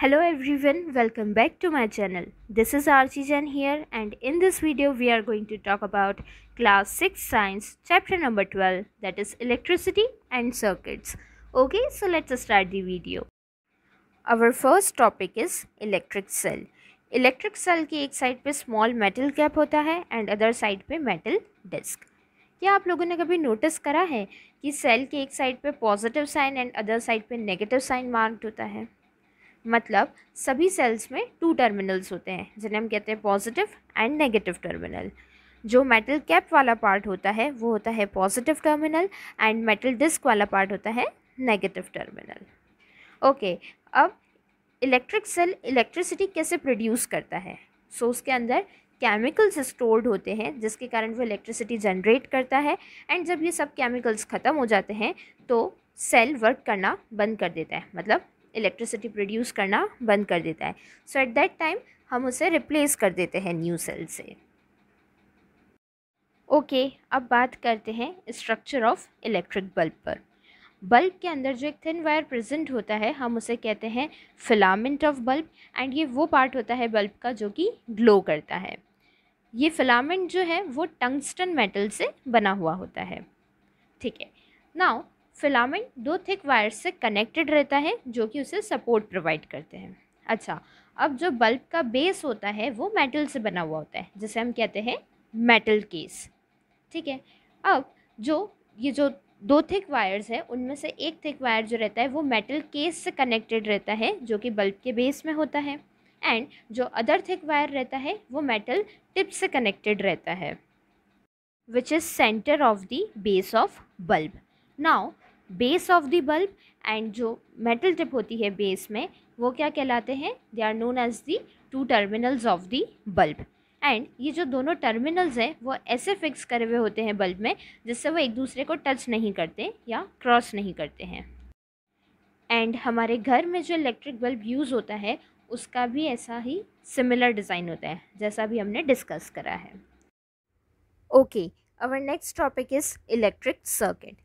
Hello everyone, welcome back to my channel. This is Jen here and in this video we are going to talk about class 6 science chapter number 12 that is electricity and circuits. Okay, so let's start the video. Our first topic is electric cell. Electric cell की एक side पे small metal cap होता है and other side पे metal disc. क्या आप लोगों ने कभी नोटिस करा है कि सेल के एक साइड पे positive sign and other side पे नेगेटिव साइन मार्क्ड होता है मतलब सभी सेल्स में टू टर्मिनल्स होते हैं जिन्हें हम कहते हैं पॉजिटिव एंड नेगेटिव टर्मिनल जो मेटल कैप वाला पार्ट होता है वो होता है positive terminal and metal disc वाला पार्ट होता है नेगेटिव टर्मिनल ओके अब इलेक्ट्रिक सेल इलेक्ट्रिसिटी कैसे प्रोड्यूस करता है सो so, उसके अंदर केमिकल्स स्टोर्ड होते हैं जिसके कारण वो इलेक्ट्रिसिटी जनरेट करता है एंड जब ये सब केमिकल्स ख़त्म हो जाते हैं तो सेल वर्क करना बंद कर देता है मतलब इलेक्ट्रिसिटी प्रोड्यूस करना बंद कर देता है सो एट दैट टाइम हम उसे रिप्लेस कर देते हैं न्यू सेल से ओके okay, अब बात करते हैं स्ट्रक्चर ऑफ इलेक्ट्रिक बल्ब पर बल्ब के अंदर जो एक थिन वायर प्रेजेंट होता है हम उसे कहते हैं फिलामेंट ऑफ बल्ब एंड ये वो पार्ट होता है बल्ब का जो कि ग्लो करता है ये फिलामेंट जो है वो टंगस्टन मेटल से बना हुआ होता है ठीक है नाउ फिलामेंट दो थिक वायर से कनेक्टेड रहता है जो कि उसे सपोर्ट प्रोवाइड करते हैं अच्छा अब जो बल्ब का बेस होता है वो मेटल से बना हुआ होता है जिसे हम कहते हैं मेटल केस ठीक है अब जो ये जो दो थिक वायर्स है उनमें से एक थिक वायर जो रहता है वो मेटल केस से कनेक्टेड रहता है जो कि बल्ब के बेस में होता है एंड जो अदर थिक वायर रहता है वो मेटल टिप से कनेक्टेड रहता है which is centre of the base of bulb now base of the bulb and जो मेटल टिप होती है बेस में वो क्या कहलाते हैं they are known as the two terminals of the bulb and ये जो दोनों टर्मिनल्स हैं वो ऐसे फिक्स करे हुए होते हैं बल्ब में जिससे वो एक दूसरे को टच नहीं करते या क्रॉस नहीं करते हैं एंड हमारे घर में जो इलेक्ट्रिक बल्ब यूज़ होता है उसका भी ऐसा ही सिमिलर डिज़ाइन होता है जैसा भी हमने डिस्कस करा है okay our next topic is electric circuit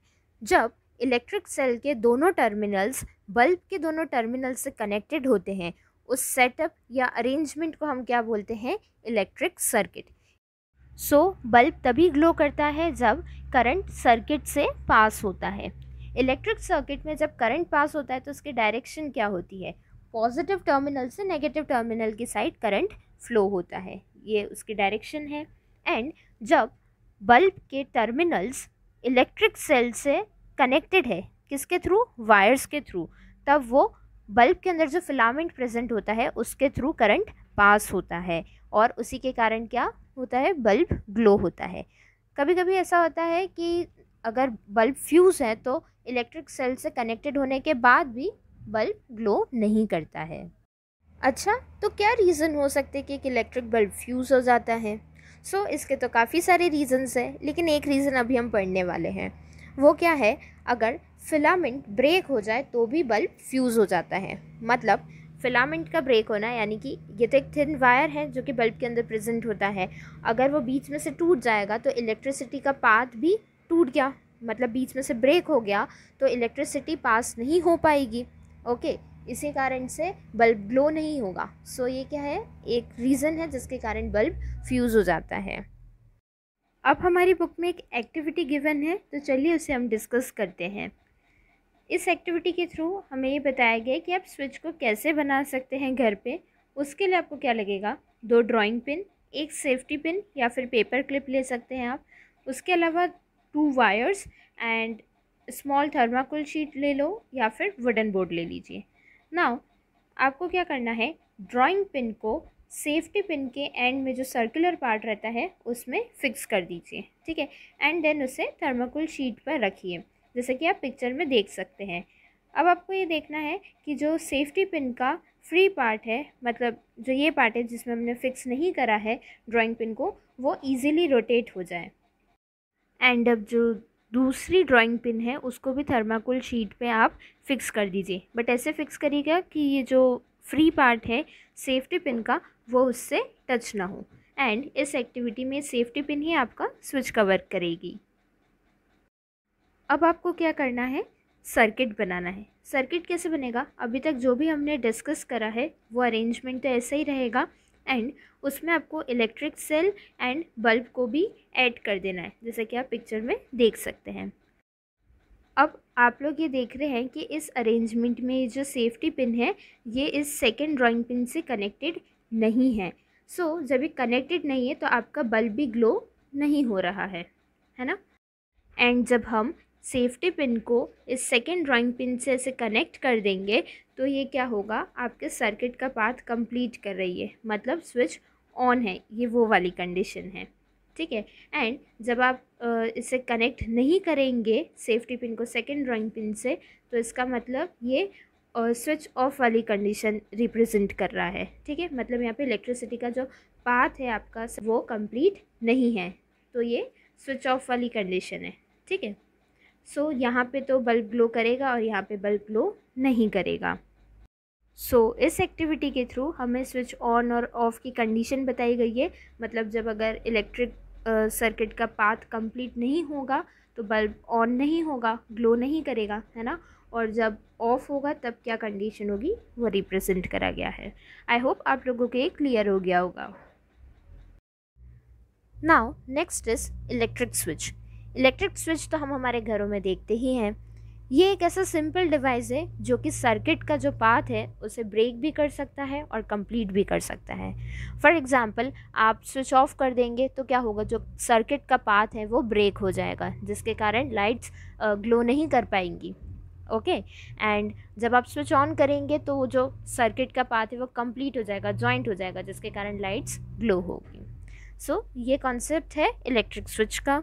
जब इलेक्ट्रिक सेल के दोनों टर्मिनल्स बल्ब के दोनों टर्मिनल से कनेक्टेड होते हैं उस सेटअप या अरेंजमेंट को हम क्या बोलते हैं इलेक्ट्रिक सर्किट सो बल्ब तभी ग्लो करता है जब करंट सर्किट से पास होता है इलेक्ट्रिक सर्किट में जब करंट पास होता है तो उसकी डायरेक्शन क्या होती है पॉजिटिव टर्मिनल से नेगेटिव टर्मिनल की साइड करंट फ्लो होता है ये उसकी डायरेक्शन है एंड जब बल्ब के टर्मिनल्स इलेक्ट्रिक सेल से कनेक्टेड है किसके थ्रू वायर्स के थ्रू तब वो बल्ब के अंदर जो फिलामेंट प्रेजेंट होता है उसके थ्रू करंट पास होता है और उसी के कारण क्या होता है बल्ब ग्लो होता है कभी कभी ऐसा होता है कि अगर बल्ब फ्यूज़ है तो इलेक्ट्रिक सेल से कनेक्टेड होने के बाद भी बल्ब ग्लो नहीं करता है अच्छा तो क्या रीज़न हो सकते हैं कि एक इलेक्ट्रिक बल्ब फ्यूज़ हो जाता है सो so, इसके तो काफ़ी सारे रीज़न्स हैं लेकिन एक रीज़न अभी हम पढ़ने वाले हैं वो क्या है अगर फिलामेंट ब्रेक हो जाए तो भी बल्ब फ्यूज़ हो जाता है मतलब फिलामेंट का ब्रेक होना यानी कि ये तो एक थिन वायर है जो कि बल्ब के अंदर प्रेजेंट होता है अगर वो बीच में से टूट जाएगा तो इलेक्ट्रिसिटी का पाथ भी टूट गया मतलब बीच में से ब्रेक हो गया तो इलेक्ट्रिसिटी पास नहीं हो पाएगी ओके इसी कारण से बल्ब ग्लो नहीं होगा सो ये क्या है एक रीज़न है जिसके कारण बल्ब फ्यूज़ हो जाता है अब हमारी बुक में एक एक्टिविटी गिवन है तो चलिए उसे हम डिस्कस करते हैं इस एक्टिविटी के थ्रू हमें ये बताया गया कि आप स्विच को कैसे बना सकते हैं घर पे उसके लिए आपको क्या लगेगा दो ड्राइंग पिन एक सेफ्टी पिन या फिर पेपर क्लिप ले सकते हैं आप उसके अलावा two wires and small thermocol sheet ले लो या फिर वुडन बोर्ड ले लीजिए नाउ आपको क्या करना है ड्राइंग पिन को सेफ्टी पिन के एंड में जो सर्कुलर पार्ट रहता है उसमें फिक्स कर दीजिए ठीक है एंड देन उसे थर्माकोल शीट पर रखिए जैसे कि आप पिक्चर में देख सकते हैं अब आपको ये देखना है कि जो सेफ्टी पिन का फ्री पार्ट है मतलब जो ये पार्ट है जिसमें हमने फिक्स नहीं करा है ड्राइंग पिन को वो इजीली रोटेट हो जाए एंड अब जो दूसरी ड्राइंग पिन है उसको भी थर्माकोल शीट पे आप फिक्स कर दीजिए बट ऐसे फिक्स करिएगा कि ये जो फ्री पार्ट है सेफ्टी पिन का वो उससे टच ना हो एंड इस एक्टिविटी में सेफ्टी पिन ही आपका स्विच का वर्क करेगी अब आपको क्या करना है सर्किट बनाना है सर्किट कैसे बनेगा अभी तक जो भी हमने डिस्कस करा है वो अरेंजमेंट तो ऐसा ही रहेगा एंड उसमें आपको इलेक्ट्रिक सेल एंड बल्ब को भी ऐड कर देना है जैसे कि आप पिक्चर में देख सकते हैं अब आप लोग ये देख रहे हैं कि इस अरेंजमेंट में जो सेफ्टी पिन है ये इस सेकेंड ड्राॅइंग पिन से कनेक्टेड नहीं है सो so, जब ये कनेक्टेड नहीं है तो आपका बल्ब भी ग्लो नहीं हो रहा है है ना एंड जब हम सेफ्टी पिन को इस सेकेंड ड्राॅइंग पिन से ऐसे कनेक्ट कर देंगे तो ये क्या होगा आपके सर्किट का पाथ कंप्लीट कर रही है मतलब स्विच ऑन है ये वो वाली कंडीशन है ठीक है एंड जब आप इसे कनेक्ट नहीं करेंगे सेफ्टी पिन को सेकेंड ड्राइंग पिन से तो इसका मतलब ये स्विच ऑफ वाली कंडीशन रिप्रेजेंट कर रहा है ठीक है मतलब यहाँ पे इलेक्ट्रिसिटी का जो पाथ है आपका वो कंप्लीट नहीं है तो ये स्विच ऑफ वाली कंडीशन है ठीक है सो यहाँ पे तो बल्ब ग्लो करेगा और यहाँ पे बल्ब ग्लो नहीं करेगा सो so, इस एक्टिविटी के थ्रू हमें स्विच ऑन और ऑफ़ की कंडीशन बताई गई है मतलब जब अगर इलेक्ट्रिक सर्किट का पाथ कंप्लीट नहीं होगा तो बल्ब ऑन नहीं होगा ग्लो नहीं करेगा है ना और जब ऑफ होगा तब क्या कंडीशन होगी वो रिप्रेजेंट करा गया है आई होप आप लोगों के क्लियर हो गया होगा now next is electric switch electric switch तो हम हमारे घरों में देखते ही हैं ये एक ऐसा सिंपल डिवाइस है जो कि सर्किट का जो पाथ है उसे ब्रेक भी कर सकता है और कंप्लीट भी कर सकता है फॉर एग्ज़ाम्पल आप स्विच ऑफ कर देंगे तो क्या होगा जो सर्किट का पाथ है वो ब्रेक हो जाएगा जिसके कारण लाइट्स ग्लो नहीं कर पाएंगी ओके okay? एंड जब आप स्विच ऑन करेंगे तो वो जो सर्किट का पाथ है वो कंप्लीट हो जाएगा ज्वाइंट हो जाएगा जिसके कारण लाइट्स ग्लो होगी सो so, ये कॉन्सेप्ट है इलेक्ट्रिक स्विच का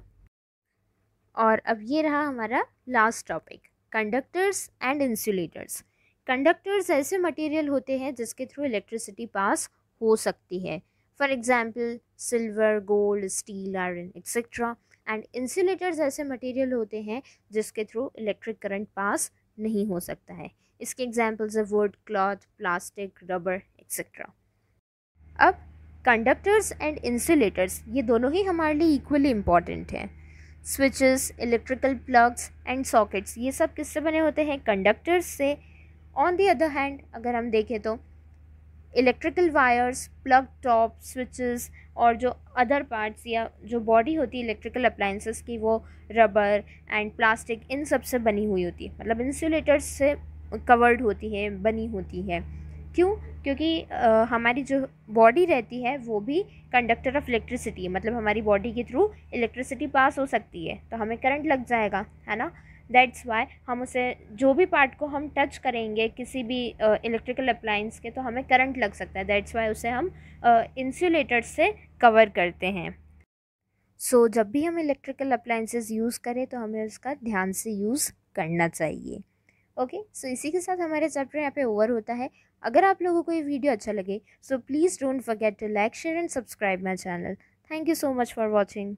और अब ये रहा हमारा last topic conductors and insulators conductors ऐसे मटेरियल होते हैं जिसके थ्रू इलेक्ट्रिसिटी पास हो सकती है for example silver gold steel iron etcetera and insulators ऐसे मटेरियल होते हैं जिसके थ्रू इलेक्ट्रिक करंट पास नहीं हो सकता है इसके एग्जाम्पल्स है wood cloth plastic rubber etcetera अब कंडक्टर्स एंड इंसुलेटर्स ये दोनों ही हमारे लिए इक्वली इम्पॉर्टेंट हैं switches electrical plugs and sockets ये सब किससे बने होते हैं कंडक्टर्स से ऑन दी अदर हैंड अगर हम देखें तो electrical wires plug top switches और जो अदर पार्ट्स या जो बॉडी होती है इलेक्ट्रिकल अप्लाइंसेस की वो रबर एंड प्लास्टिक इन सब से बनी हुई होती है मतलब इंसुलेटर्स से कवर्ड होती है बनी होती है क्यों क्योंकि आ, हमारी जो बॉडी रहती है वो भी कंडक्टर ऑफ इलेक्ट्रिसिटी है मतलब हमारी बॉडी के थ्रू इलेक्ट्रिसिटी पास हो सकती है तो हमें करंट लग जाएगा है ना दैट्स वाई हम उसे जो भी पार्ट को हम टच करेंगे किसी भी इलेक्ट्रिकल अप्लाइंस के तो हमें करंट लग सकता है दैट्स वाई उसे हम इंसुलेटर से कवर करते हैं सो so, जब भी हम इलेक्ट्रिकल अप्लाइंसेज यूज़ करें तो हमें उसका ध्यान से यूज़ करना चाहिए ओके सो इसी के साथ हमारे चैप्टर यहाँ पे ओवर होता है अगर आप लोगों को ये वीडियो अच्छा लगे so please don't forget to like share and subscribe my channel thank you so much for watching